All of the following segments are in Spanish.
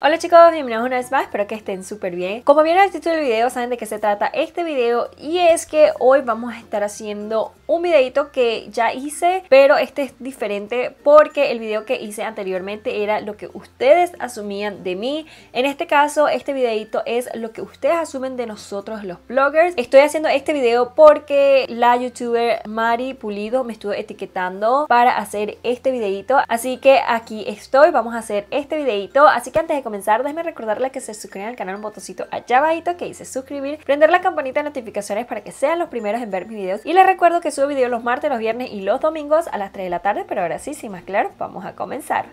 Hola chicos, bienvenidos una vez más, espero que estén súper bien. Como vieron el título del video, saben de qué se trata este video y es que hoy vamos a estar haciendo un videito que ya hice, pero este es diferente porque el video que hice anteriormente era lo que ustedes asumían de mí. En este caso, este videito es lo que ustedes asumen de nosotros los bloggers. Estoy haciendo este video porque la youtuber Mari Pulido me estuvo etiquetando para hacer este videito, así que aquí estoy, vamos a hacer este videito, así que antes de comenzar, déjenme recordarles que se suscriban al canal un botoncito allá abajito que dice suscribir, prender la campanita de notificaciones para que sean los primeros en ver mis videos y les recuerdo que subo videos los martes, los viernes y los domingos a las 3 de la tarde, pero ahora sí, sin más claro, vamos a comenzar.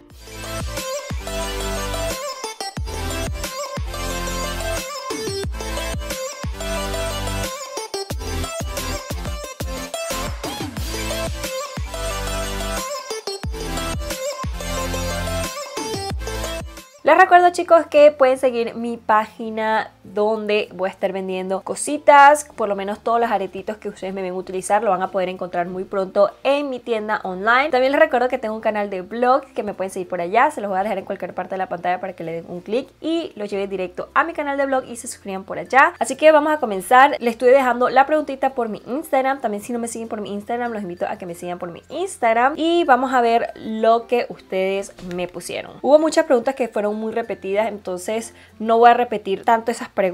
Les recuerdo chicos que pueden seguir mi página donde voy a estar vendiendo cositas, por lo menos todos los aretitos que ustedes me ven utilizar lo van a poder encontrar muy pronto en mi tienda online. También les recuerdo que tengo un canal de blog que me pueden seguir por allá, se los voy a dejar en cualquier parte de la pantalla para que le den un clic y los lleve directo a mi canal de blog y se suscriban por allá. Así que vamos a comenzar, les estoy dejando la preguntita por mi Instagram, también si no me siguen por mi Instagram los invito a que me sigan por mi Instagram y vamos a ver lo que ustedes me pusieron. Hubo muchas preguntas que fueron muy repetidas, entonces no voy a repetir tanto esas preguntas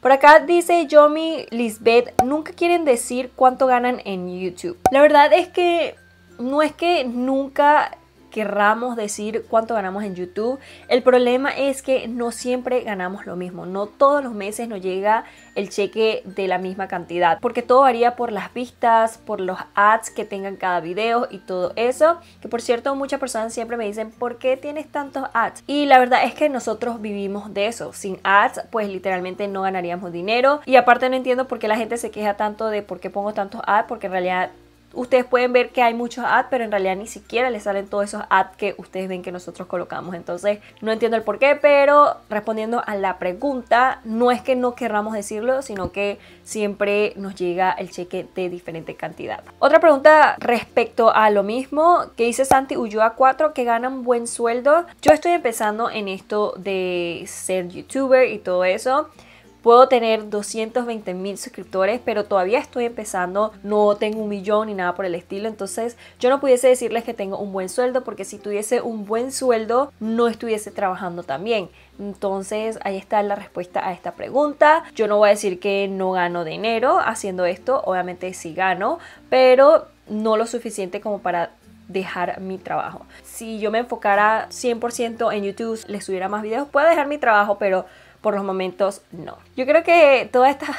por acá dice Yomi Lisbeth, nunca quieren decir cuánto ganan en YouTube. La verdad es que no es que nunca querramos decir cuánto ganamos en YouTube. El problema es que no siempre ganamos lo mismo, no todos los meses nos llega el cheque de la misma cantidad, porque todo varía por las vistas, por los ads que tengan cada video y todo eso, que por cierto muchas personas siempre me dicen, ¿por qué tienes tantos ads? Y la verdad es que nosotros vivimos de eso, sin ads pues literalmente no ganaríamos dinero y aparte no entiendo por qué la gente se queja tanto de por qué pongo tantos ads, porque en realidad ustedes pueden ver que hay muchos ads, pero en realidad ni siquiera les salen todos esos ads que ustedes ven que nosotros colocamos. Entonces, no entiendo el por qué, pero respondiendo a la pregunta, no es que no querramos decirlo, sino que siempre nos llega el cheque de diferente cantidad. Otra pregunta respecto a lo mismo que dice Santi Ulloa 4, que ganan buen sueldo. Yo estoy empezando en esto de ser youtuber y todo eso. Puedo tener 220 mil suscriptores, pero todavía estoy empezando, no tengo un millón ni nada por el estilo. Entonces yo no pudiese decirles que tengo un buen sueldo, porque si tuviese un buen sueldo, no estuviese trabajando también. Entonces ahí está la respuesta a esta pregunta. Yo no voy a decir que no gano dinero haciendo esto, obviamente sí gano, pero no lo suficiente como para dejar mi trabajo. Si yo me enfocara 100% en YouTube, les subiera más videos, puedo dejar mi trabajo, pero por los momentos no. Yo creo que toda esta...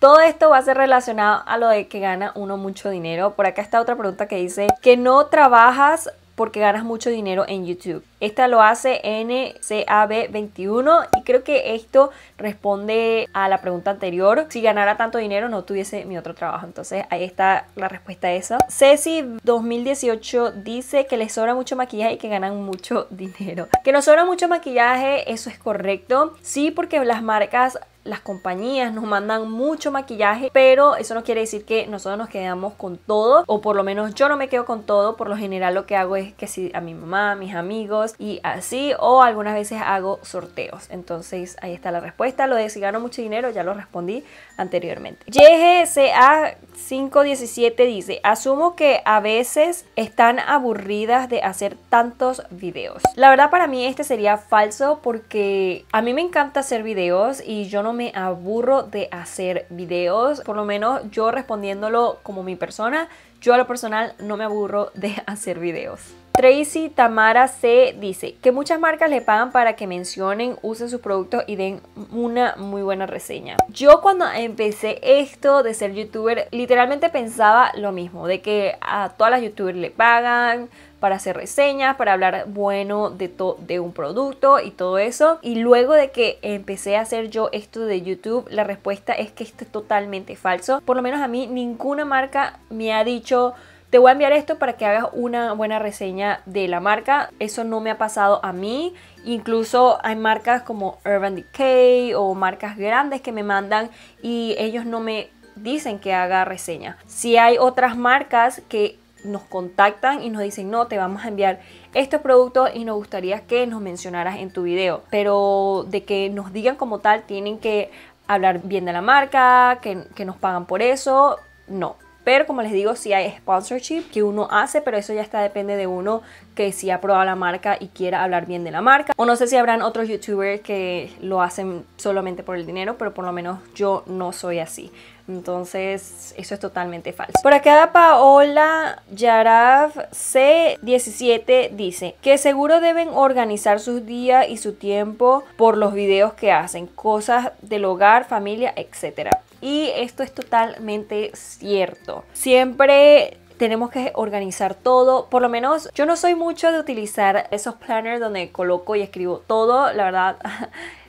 Todo esto va a ser relacionado a lo de que gana uno mucho dinero. Por acá está otra pregunta que dice que no trabajas porque ganas mucho dinero en YouTube. Esta lo hace NCAB21 y creo que esto responde a la pregunta anterior. Si ganara tanto dinero no tuviese mi otro trabajo. Entonces ahí está la respuesta esa. Ceci 2018 dice que les sobra mucho maquillaje y que ganan mucho dinero. Que no sobra mucho maquillaje, eso es correcto. Sí, porque las marcas las compañías nos mandan mucho maquillaje, pero eso no quiere decir que nosotros nos quedamos con todo, o por lo menos yo no me quedo con todo, por lo general lo que hago es que si a mi mamá, mis amigos y así, o algunas veces hago sorteos. Entonces ahí está la respuesta, lo de si gano mucho dinero ya lo respondí anteriormente. YGCA517 dice, asumo que a veces están aburridas de hacer tantos videos. La verdad para mí este sería falso porque a mí me encanta hacer videos y yo no me aburro de hacer videos, por lo menos yo respondiéndolo como mi persona, yo a lo personal no me aburro de hacer videos. Tracy Tamara C dice que muchas marcas le pagan para que mencionen, usen sus productos y den una muy buena reseña. Yo cuando empecé esto de ser youtuber, literalmente pensaba lo mismo, de que a todas las youtubers le pagan para hacer reseñas, para hablar bueno de, de un producto y todo eso. Y luego de que empecé a hacer yo esto de YouTube, la respuesta es que esto es totalmente falso. Por lo menos a mí ninguna marca me ha dicho te voy a enviar esto para que hagas una buena reseña de la marca. Eso no me ha pasado a mí. Incluso hay marcas como Urban Decay o marcas grandes que me mandan y ellos no me dicen que haga reseña. Si hay otras marcas que nos contactan y nos dicen, no, te vamos a enviar estos productos y nos gustaría que nos mencionaras en tu video. Pero de que nos digan como tal, tienen que hablar bien de la marca, que, que nos pagan por eso. No, pero como les digo, si hay sponsorship que uno hace, pero eso ya está depende de uno que si sí ha la marca y quiera hablar bien de la marca. O no sé si habrán otros youtubers que lo hacen solamente por el dinero, pero por lo menos yo no soy así. Entonces, eso es totalmente falso. Por acá Paola Yaraf C17 dice que seguro deben organizar sus días y su tiempo por los videos que hacen, cosas del hogar, familia, etc. Y esto es totalmente cierto. Siempre tenemos que organizar todo. Por lo menos yo no soy mucho de utilizar esos planners donde coloco y escribo todo. La verdad...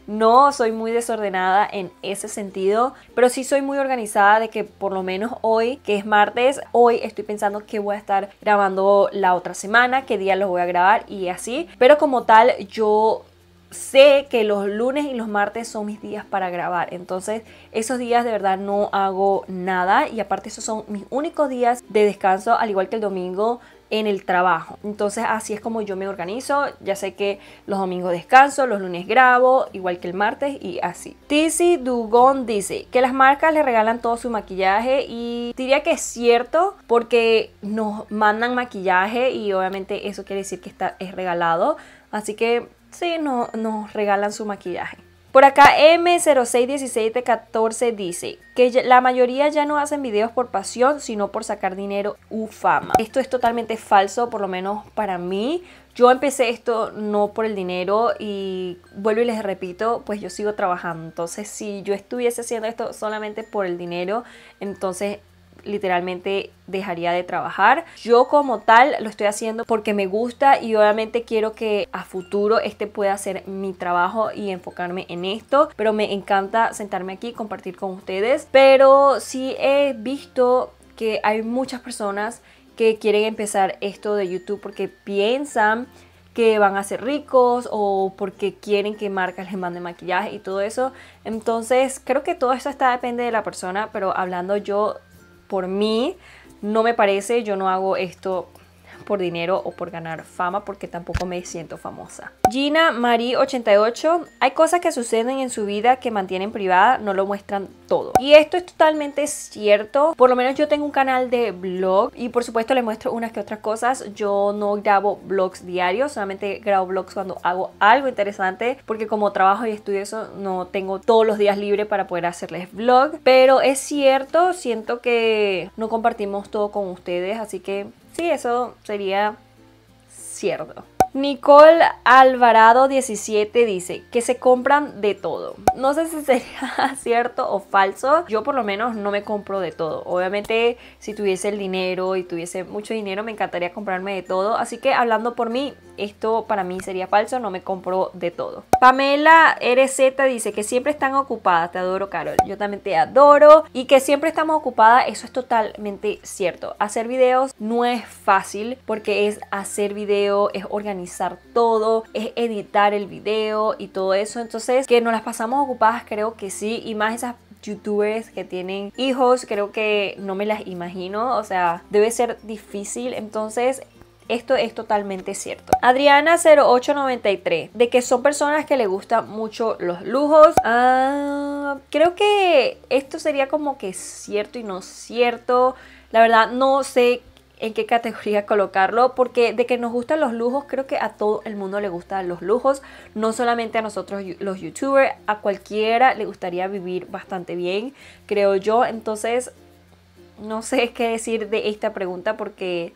No soy muy desordenada en ese sentido, pero sí soy muy organizada de que por lo menos hoy, que es martes, hoy estoy pensando que voy a estar grabando la otra semana, qué día los voy a grabar y así. Pero como tal, yo sé que los lunes y los martes son mis días para grabar. Entonces, esos días de verdad no hago nada. Y aparte, esos son mis únicos días de descanso, al igual que el domingo en el trabajo. Entonces, así es como yo me organizo. Ya sé que los domingos descanso, los lunes grabo, igual que el martes y así. Tizzy Dugon dice que las marcas le regalan todo su maquillaje y diría que es cierto porque nos mandan maquillaje y obviamente eso quiere decir que está, es regalado. Así que sí, no, nos regalan su maquillaje. Por acá m 061614 dice que la mayoría ya no hacen videos por pasión, sino por sacar dinero u fama. Esto es totalmente falso, por lo menos para mí. Yo empecé esto no por el dinero y vuelvo y les repito, pues yo sigo trabajando. Entonces, si yo estuviese haciendo esto solamente por el dinero, entonces literalmente dejaría de trabajar. Yo como tal lo estoy haciendo porque me gusta y obviamente quiero que a futuro este pueda ser mi trabajo y enfocarme en esto, pero me encanta sentarme aquí y compartir con ustedes. Pero sí he visto que hay muchas personas que quieren empezar esto de YouTube porque piensan que van a ser ricos o porque quieren que marcas les manden maquillaje y todo eso. Entonces creo que todo esto está depende de la persona, pero hablando yo por mí. No me parece, yo no hago esto por dinero o por ganar fama porque tampoco me siento famosa. Gina Marie 88, hay cosas que suceden en su vida que mantienen privada, no lo muestran todo. Y esto es totalmente cierto, por lo menos yo tengo un canal de blog y por supuesto les muestro unas que otras cosas, yo no grabo blogs diarios, solamente grabo blogs cuando hago algo interesante porque como trabajo y estudio eso no tengo todos los días libre para poder hacerles vlog, pero es cierto, siento que no compartimos todo con ustedes, así que Sí, eso sería cierto. Nicole Alvarado 17 dice que se compran de todo. No sé si sería cierto o falso. Yo por lo menos no me compro de todo. Obviamente si tuviese el dinero y tuviese mucho dinero me encantaría comprarme de todo. Así que hablando por mí, esto para mí sería falso, no me compro de todo. Pamela RZ dice que siempre están ocupadas, te adoro Carol, yo también te adoro y que siempre estamos ocupadas, eso es totalmente cierto. Hacer videos no es fácil porque es hacer video, es organizar todo, es editar el video y todo eso, entonces que nos las pasamos ocupadas creo que sí y más esas youtubers que tienen hijos, creo que no me las imagino, o sea, debe ser difícil. Entonces, esto es totalmente cierto. Adriana 0893, de que son personas que le gustan mucho los lujos. Ah, creo que esto sería como que cierto y no cierto. La verdad no sé en qué categoría colocarlo, porque de que nos gustan los lujos, creo que a todo el mundo le gustan los lujos, no solamente a nosotros los youtubers, a cualquiera le gustaría vivir bastante bien, creo yo. Entonces, no sé qué decir de esta pregunta porque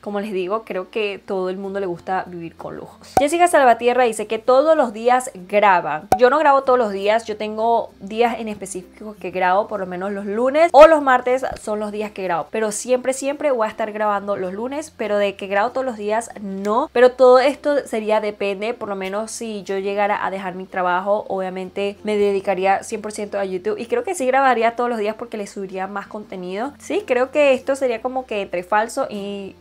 como les digo, creo que todo el mundo le gusta vivir con lujos. Jessica Salvatierra dice que todos los días graba. Yo no grabo todos los días, yo tengo días en específico que grabo, por lo menos los lunes o los martes son los días que grabo. Pero siempre, siempre voy a estar grabando los lunes, pero de que grabo todos los días no. Pero todo esto sería depende, por lo menos si yo llegara a dejar mi trabajo, obviamente me dedicaría 100% a YouTube y creo que sí grabaría todos los días porque le subiría más contenido. Sí, creo que esto sería como que entre falso y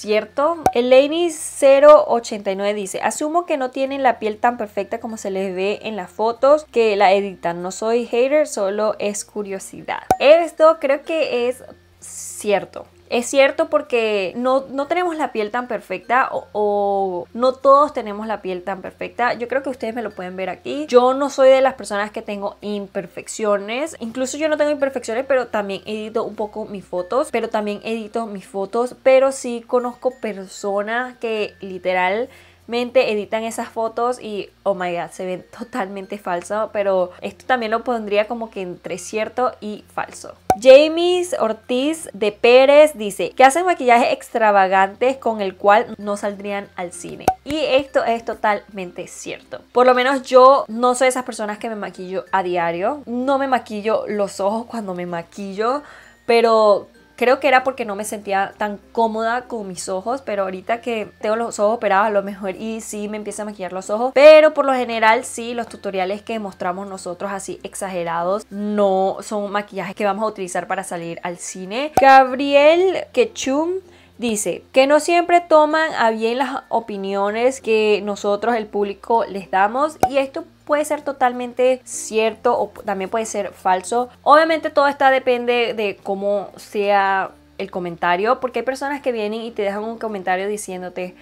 cierto. laney 089 dice, asumo que no tienen la piel tan perfecta como se les ve en las fotos que la editan. No soy hater, solo es curiosidad. Esto creo que es cierto. Es cierto porque no, no tenemos la piel tan perfecta o, o, no todos tenemos la piel tan perfecta. Yo creo que ustedes me lo pueden ver aquí. Yo no soy de las personas que tengo imperfecciones. Incluso yo no tengo imperfecciones, pero también edito un poco mis fotos. Pero también edito mis fotos. Pero sí conozco personas que literal editan esas fotos y, oh my god, se ven totalmente falso, pero esto también lo pondría como que entre cierto y falso. James Ortiz de Pérez dice que hacen maquillaje extravagantes con el cual no saldrían al cine. Y esto es totalmente cierto. Por lo menos yo no soy de esas personas que me maquillo a diario. No me maquillo los ojos cuando me maquillo, pero Creo que era porque no me sentía tan cómoda con mis ojos, pero ahorita que tengo los ojos operados a lo mejor y sí me empieza a maquillar los ojos, pero por lo general sí los tutoriales que mostramos nosotros así exagerados no son maquillajes que vamos a utilizar para salir al cine. Gabriel Quechum Dice que no siempre toman a bien las opiniones que nosotros, el público, les damos y esto puede ser totalmente cierto o también puede ser falso. Obviamente todo está depende de cómo sea el comentario, porque hay personas que vienen y te dejan un comentario diciéndote,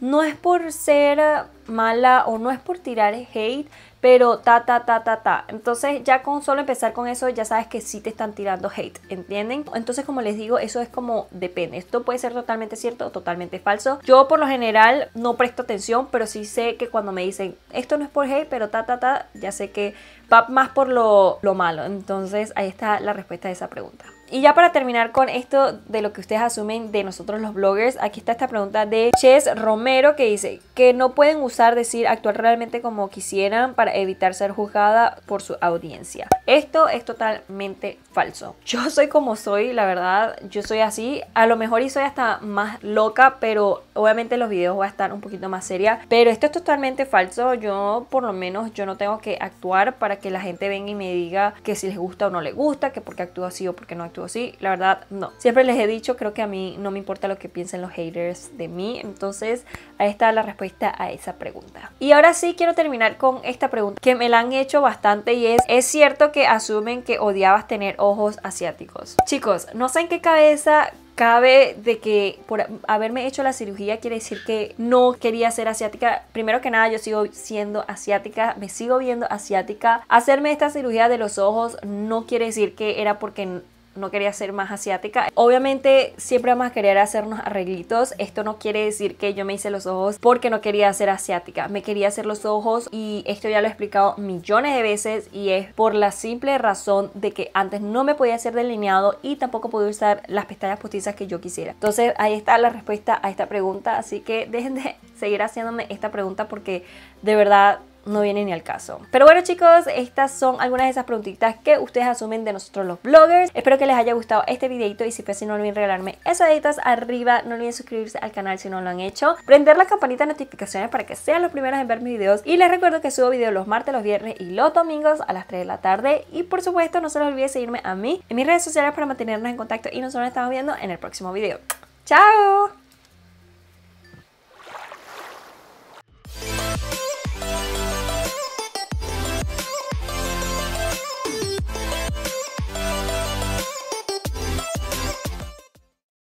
no es por ser mala o no es por tirar hate, pero ta, ta, ta, ta, ta. Entonces ya con solo empezar con eso ya sabes que sí te están tirando hate, ¿entienden? Entonces como les digo, eso es como depende. Esto puede ser totalmente cierto o totalmente falso. Yo por lo general no presto atención, pero sí sé que cuando me dicen esto no es por hate, pero ta, ta, ta, ya sé que va más por lo, lo malo. Entonces ahí está la respuesta a esa pregunta. Y ya para terminar con esto de lo que ustedes asumen de nosotros los bloggers, aquí está esta pregunta de Ches Romero que dice que no pueden usar decir actuar realmente como quisieran para evitar ser juzgada por su audiencia. Esto es totalmente falso. Yo soy como soy, la verdad, yo soy así. A lo mejor y soy hasta más loca, pero obviamente los videos van a estar un poquito más seria. Pero esto es totalmente falso. Yo por lo menos yo no tengo que actuar para que la gente venga y me diga que si les gusta o no les gusta, que porque actúo así o porque no Sí, la verdad no. Siempre les he dicho, creo que a mí no me importa lo que piensen los haters de mí, entonces ahí está la respuesta a esa pregunta. Y ahora sí quiero terminar con esta pregunta que me la han hecho bastante y es, ¿es cierto que asumen que odiabas tener ojos asiáticos? Chicos, no sé en qué cabeza cabe de que por haberme hecho la cirugía quiere decir que no quería ser asiática. Primero que nada, yo sigo siendo asiática, me sigo viendo asiática. Hacerme esta cirugía de los ojos no quiere decir que era porque no quería ser más asiática. Obviamente siempre vamos a querer hacernos arreglitos. Esto no quiere decir que yo me hice los ojos porque no quería ser asiática. Me quería hacer los ojos y esto ya lo he explicado millones de veces y es por la simple razón de que antes no me podía hacer delineado y tampoco podía usar las pestañas postizas que yo quisiera. Entonces ahí está la respuesta a esta pregunta. Así que dejen de seguir haciéndome esta pregunta porque de verdad no viene ni al caso. Pero bueno chicos, estas son algunas de esas preguntitas que ustedes asumen de nosotros los bloggers. Espero que les haya gustado este videito y si fue así no olviden regalarme esas deditas arriba. No olviden suscribirse al canal si no lo han hecho. Prender la campanita de notificaciones para que sean los primeros en ver mis videos. Y les recuerdo que subo videos los martes, los viernes y los domingos a las 3 de la tarde. Y por supuesto no se les olvide seguirme a mí en mis redes sociales para mantenernos en contacto y nosotros nos estamos viendo en el próximo video. ¡Chao!